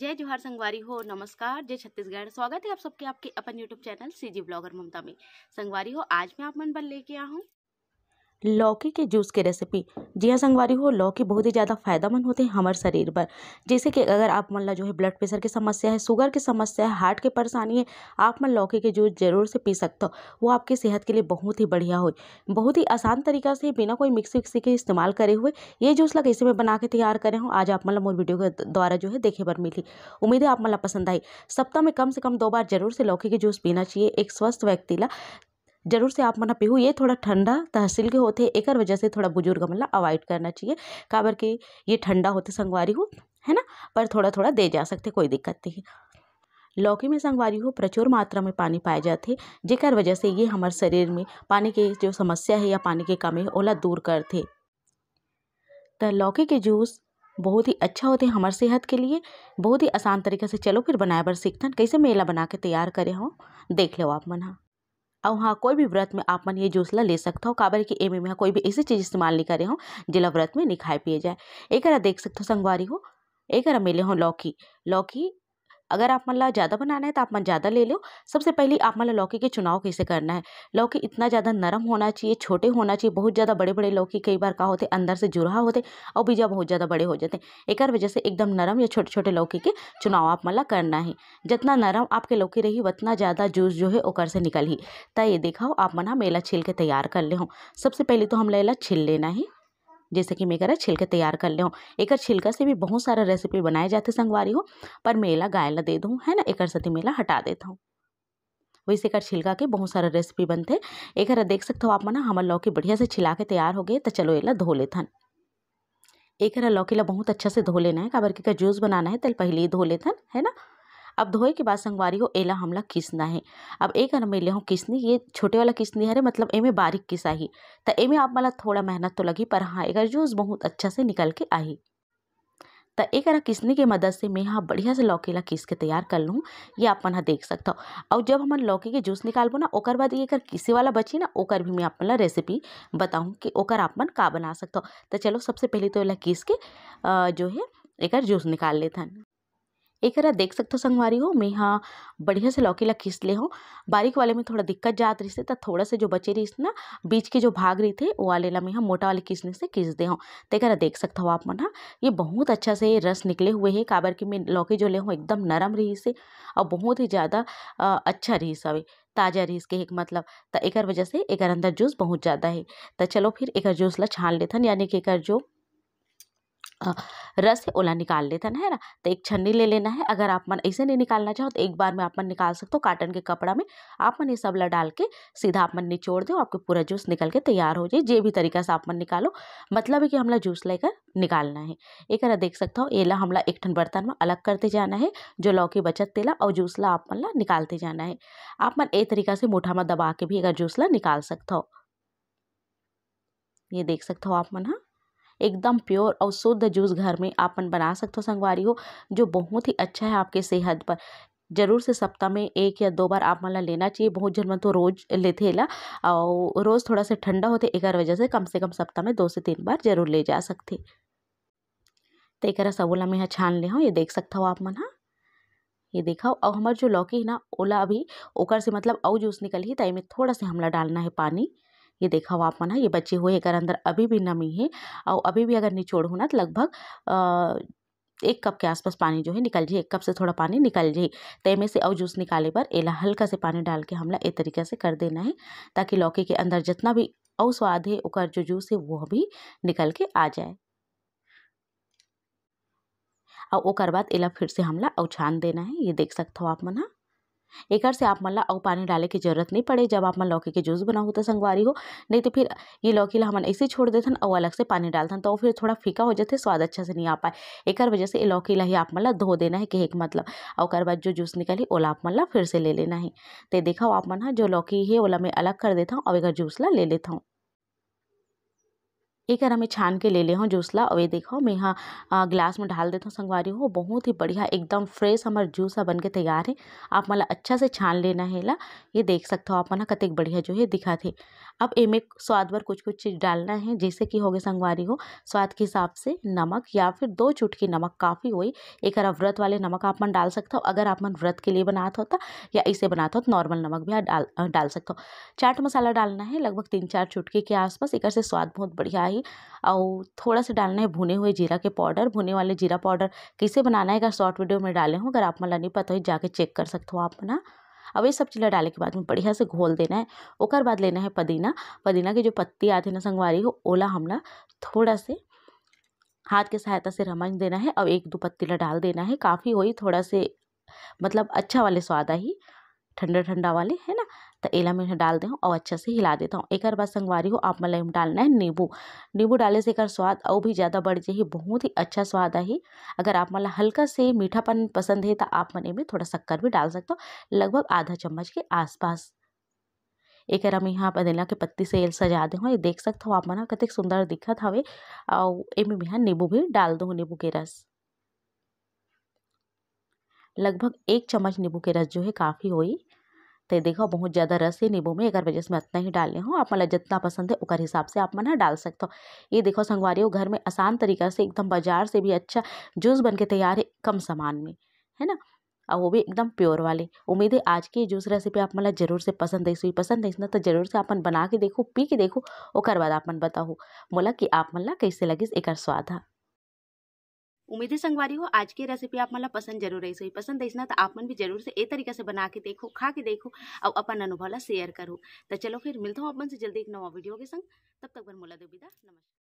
जय जोहार संगवारी हो नमस्कार जय छत्तीसगढ़ स्वागत है आप सबके आपके अपन YouTube channel CG blogger Mamta में संगवारी हो आज मैं आप मन बल लेके आऊँ लौकी के जूस की रेसिपी जी हाँ संगवारी हो लौकी बहुत ही ज़्यादा फायदेमंद होते हैं हमारे शरीर पर जैसे कि अगर आप मतलब जो है ब्लड प्रेशर की समस्या है शुगर की समस्या है हार्ट की परेशानी है आप मन लौकी के जूस जरूर से पी सकते हो वो आपकी सेहत के लिए बहुत ही बढ़िया हो बहुत ही आसान तरीका से बिना कोई मिक्सी विक्सी के इस्तेमाल करे हुए ये जूस लग इसे मैं बना के तैयार करें हूँ आज आप मतलब मोर वीडियो के द्वारा जो है देखे पर मिली उम्मीद है आप मतलब पसंद आई सप्ताह में कम से कम दो बार जरूर से लौकी के जूस पीना चाहिए एक स्वस्थ व्यक्ति ला जरूर से आप मन पीहू ये थोड़ा ठंडा तहसील के होते एक वजह से थोड़ा बुजुर्ग मतलब अवॉइड करना चाहिए काबर के ये ठंडा होते संगवारी हो है ना पर थोड़ा थोड़ा दे जा सकते कोई दिक्कत नहीं लौकी में संगवारी हो प्रचुर मात्रा में पानी पाए जाते जेकर वजह से ये हमारे शरीर में पानी की जो समस्या है या पानी की कमी है ओला दूर करते तो लौकी के जूस बहुत ही अच्छा होते हैं हमारे सेहत के लिए बहुत ही आसान तरीके से चलो फिर बनाए बर सीखता कैसे मेला बना के तैयार करे हो देख लो आप मना और हाँ कोई भी व्रत में आप मन ये जूस ले सकते हो काबर की एमे में कोई भी ऐसी चीज़ इस्तेमाल नहीं करे हो जिला व्रत में नहीं खाए पिए जाए एक देख सकते हो संगवारी हो एक मेले हो लौकी लौकी अगर आप मतलब ज़्यादा बनाना है तो आप मन ज़्यादा ले लो सबसे पहले आप मतलब लौकी के चुनाव कैसे करना है लौकी इतना ज़्यादा नरम होना चाहिए छोटे होना चाहिए बहुत ज़्यादा बड़े बड़े लौकी कई बार का होते अंदर से जुड़हा होते और बीजा बहुत ज़्यादा बड़े हो जाते एक वजह से एकदम नरम या छोटे छोटे लौकी के चुनाव आप मतलब करना है जितना नरम आपके लौकी रही उतना ज़्यादा जूस जो है ओकर से निकल ही तो ये देखा आप मना हाँ मेला छील के तैयार कर ले हो सबसे पहले तो हम लेला छील लेना है जैसे कि मैं करा छिलके तैयार कर लें एक छिलका से भी बहुत सारा रेसिपी बनाए जाते संगवारी हो पर मेला गाय दे दूँ है ना एक सती मेला हटा देता हूँ वैसे कर छिलका के बहुत सारा रेसिपी बनते एक देख सकते हो आप मना हमार लौकी बढ़िया से छिला के तैयार हो गए तो चलो एला धो लेथन एक लौकी ला बहुत अच्छा से धो लेना है काबर के का जूस बनाना है तेल पहले ही धो लेथन है ना अब धोए के बाद संगवारी हो एला हमला किसना है अब एक अन में लेहूँ किसनी ये छोटे वाला किसनी रे मतलब एमे बारीक किसा ही तो एमे आप माला थोड़ा मेहनत तो लगी पर हाँ एक जूस बहुत अच्छा से निकल के आही तो एक किसनी के मदद से मैं यहाँ बढ़िया से लौकी ला किस के तैयार कर लूँ ये अपन हाँ देख सकता हूँ और जब हम लौकी के जूस निकालबो ना ओकर बाद ये कर किसे वाला बची ना ओकर भी मैं अपना रेसिपी बताऊँ कि ओकर मन का बना सकता हो तो चलो सबसे पहले तो ये किस के जो है एक जूस निकाल लेता एकरा देख सकते हो संगवारी हो मैं यहाँ बढ़िया से लौकी ला खींच ले हो बारीक वाले में थोड़ा दिक्कत जात थी तो थोड़ा से जो बचे रही थी ना बीच के जो भाग रही थे वो वाले ला मैं यहाँ मोटा वाले खींचने से खींच दे हूँ तो तेकरा देख सकते हो आप मन हाँ ये बहुत अच्छा से रस निकले हुए है काबर की मैं लौकी जो ले हूँ एकदम नरम रही से और बहुत ही ज़्यादा अच्छा रही हवे ताज़ा रीस के एक मतलब तो एक वजह से एकर अंदर जूस बहुत ज़्यादा है तो चलो फिर एक जूस ला छान लेथन यानी कि एक जो रस है ओला निकाल ना है ना तो एक छन्नी ले लेना है अगर आप मन ऐसे नहीं निकालना चाहो तो एक बार में आप मन निकाल सकते हो काटन के कपड़ा में आप मन ये सब ला डाल के सीधा आप मन निचोड़ दो आपके पूरा जूस निकल के तैयार हो जाए जे भी तरीका से आप मन निकालो मतलब है कि हमला जूस लेकर निकालना है एक देख सकता हो एला हमला एक ठन बर्तन में अलग करते जाना है जो लौकी बचत तेला और जूसला आप मन ला निकालते जाना है आप मन ए तरीका से मुठा में दबा के भी अगर जूसला निकाल सकता हो ये देख सकते हो आप मन हाँ एकदम प्योर और शुद्ध जूस घर में आपन बना सकते हो संगवारी हो जो बहुत ही अच्छा है आपके सेहत पर जरूर से सप्ताह में एक या दो बार आप मन लेना चाहिए बहुत जन मन तो रोज लेते ला और रोज़ थोड़ा सा ठंडा होते एक वजह से कम से कम सप्ताह में दो से तीन बार जरूर ले जा सकते तो एक सबोला मैं यहाँ छान ले हूँ ये देख सकता हो आप मन हाँ ये देखाओ और हमारे जो लौकी है ना ओला अभी ओकर से मतलब और जूस निकल ही तो में थोड़ा सा हमला डालना है पानी ये देखा हुआ आप मन ये बचे हुए एक अंदर अभी भी नमी है और अभी भी अगर निचोड़ होना तो लगभग एक कप के आसपास पानी जो है निकल जाए एक कप से थोड़ा पानी निकल जाए तो में से और जूस निकाले पर एला हल्का से पानी डाल के हमला ए तरीके से कर देना है ताकि लौकी के अंदर जितना भी और स्वाद है उकर जो जूस है वो भी निकल के आ जाए और ओकर बाद एला फिर से हमला छान देना है ये देख सकते हो आप मना एकर से आप मन ला पानी डाले के जरूरत नहीं पड़े जब आप मन लौकी के जूस बनाओ तो संगवारी हो नहीं तो फिर ये लौकी ला हमन ऐसे छोड़ देते हैं और अलग से पानी डालते तो फिर थोड़ा फीका हो जाते स्वाद अच्छा से नहीं आ पाए एक वजह से ये लौकी ला ही आप मन ला धो देना है एक मतलब और बाद जो जूस निकली ओला आप मन ला फिर से ले लेना है तो देखा आप मन हाँ, जो लौकी है ओला मैं अलग कर देता हूँ और एक जूस ला ले लेता हूँ एकर हमें छान के ले ले हूँ जूस ला और ये देखो मैं यहाँ ग्लास में डाल देता हूँ संगवारी हो बहुत ही बढ़िया एकदम फ्रेश हमर जूस बन के तैयार है आप मन अच्छा से छान लेना है ला ये देख सकते हो आप मन कतिक बढ़िया जो है दिखा थे अब एमे स्वाद भर कुछ कुछ चीज डालना है जैसे कि हो गए संगवारी हो स्वाद के हिसाब से नमक या फिर दो चुटकी नमक काफ़ी होई एकर व्रत वाले नमक आप मन डाल हो अगर आप मन व्रत के लिए बनाता होता तो, या इसे बनाता हो तो नॉर्मल नमक भी डाल डाल हो चाट मसाला डालना है लगभग तीन चार चुटकी के आसपास एकर से स्वाद बहुत बढ़िया ही और थोड़ा सा डालना है भुने हुए जीरा के पाउडर भुने वाले जीरा पाउडर कैसे बनाना है अगर शॉर्ट वीडियो में डाले हूँ अगर आप मला नहीं पता है जाके चेक कर सकते हो आप ना अब ये सब चीज़ डाले के बाद में बढ़िया से घोल देना है ओकर बाद लेना है पदीना पदीना की जो पत्ती आती है ना संगवारी हो ओला हमला थोड़ा से हाथ के सहायता से रमन देना है और एक दो पत्ती डाल देना है काफ़ी हो ही थोड़ा से मतलब अच्छा वाले स्वाद आई ठंडा ठंडा वाले है ना तो एला में डाल दे और अच्छा से हिला देता हूँ एक बार संगवारी हो आप मलाई में डालना है नींबू नींबू डाले से एक स्वाद और भी ज़्यादा बढ़ जाए बहुत ही अच्छा स्वाद आई अगर आप मला हल्का से मीठापन पसंद है तो आप मने में थोड़ा शक्कर भी डाल सकते हो लगभग आधा चम्मच के आसपास एक हम यहाँ बदला के पत्ती से सजा दे हाँ, देख सकते हो आप मना कतिक सुंदर दिखत हवे और एमे यहाँ नींबू भी डाल दो नींबू के रस लगभग एक चम्मच नींबू के रस जो है काफ़ी हुई तो देखो बहुत ज़्यादा रस है नींबू में अगर वजह से मैं इतना ही डालने हूँ आप मतलब जितना पसंद है उसका हिसाब से आप मना डाल सकते हो ये देखो संगवारी घर में आसान तरीका से एकदम बाजार से भी अच्छा जूस बन के तैयार है कम सामान में है ना और वो भी एकदम प्योर वाले उम्मीद है आज की जूस रेसिपी आप मतलब जरूर से पसंद है सुई पसंद है ना तो जरूर से अपन बना के देखो पी के देखो और बाद आपन बताओ मोला कि आप मतलब कैसे लगे एक स्वाद है हाँ। उम्मीद है संगवारी हो आज की रेसिपी आप मतलब पसंद जरूर है सोई पसंद ऐसा ना तो आप मन भी जरूर से ए तरीका से बना के देखो खा के देखो और अपन अनुभव ला शेयर करो तो चलो फिर मिलता हूँ अपन से जल्दी एक नवा वीडियो के संग तब तक बन मोला दो विदा नमस्कार